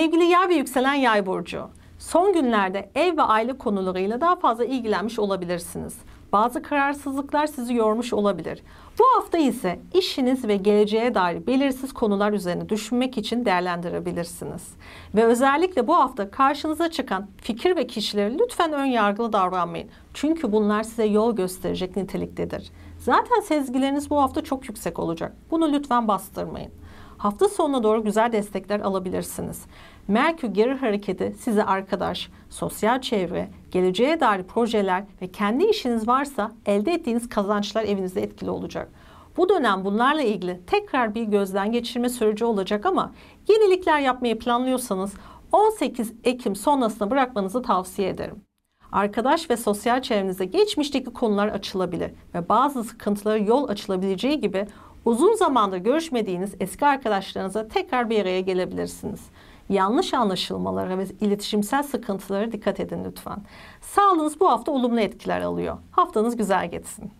Sevgili Yer ve yükselen yay burcu. Son günlerde ev ve aile konularıyla daha fazla ilgilenmiş olabilirsiniz. Bazı kararsızlıklar sizi yormuş olabilir. Bu hafta ise işiniz ve geleceğe dair belirsiz konular üzerine düşünmek için değerlendirebilirsiniz. Ve özellikle bu hafta karşınıza çıkan fikir ve kişileri lütfen ön yargılı davranmayın. Çünkü bunlar size yol gösterecek niteliktedir. Zaten sezgileriniz bu hafta çok yüksek olacak. Bunu lütfen bastırmayın hafta sonuna doğru güzel destekler alabilirsiniz. Merkür geri hareketi size arkadaş, sosyal çevre, geleceğe dair projeler ve kendi işiniz varsa elde ettiğiniz kazançlar evinizde etkili olacak. Bu dönem bunlarla ilgili tekrar bir gözden geçirme süreci olacak ama yenilikler yapmayı planlıyorsanız 18 Ekim sonrasına bırakmanızı tavsiye ederim. Arkadaş ve sosyal çevrenizde geçmişteki konular açılabilir ve bazı sıkıntılara yol açılabileceği gibi uzun zamandır görüşmediğiniz eski arkadaşlarınıza tekrar bir araya gelebilirsiniz. Yanlış anlaşılmalara ve iletişimsel sıkıntılara dikkat edin lütfen. Sağlığınız bu hafta olumlu etkiler alıyor. Haftanız güzel geçsin.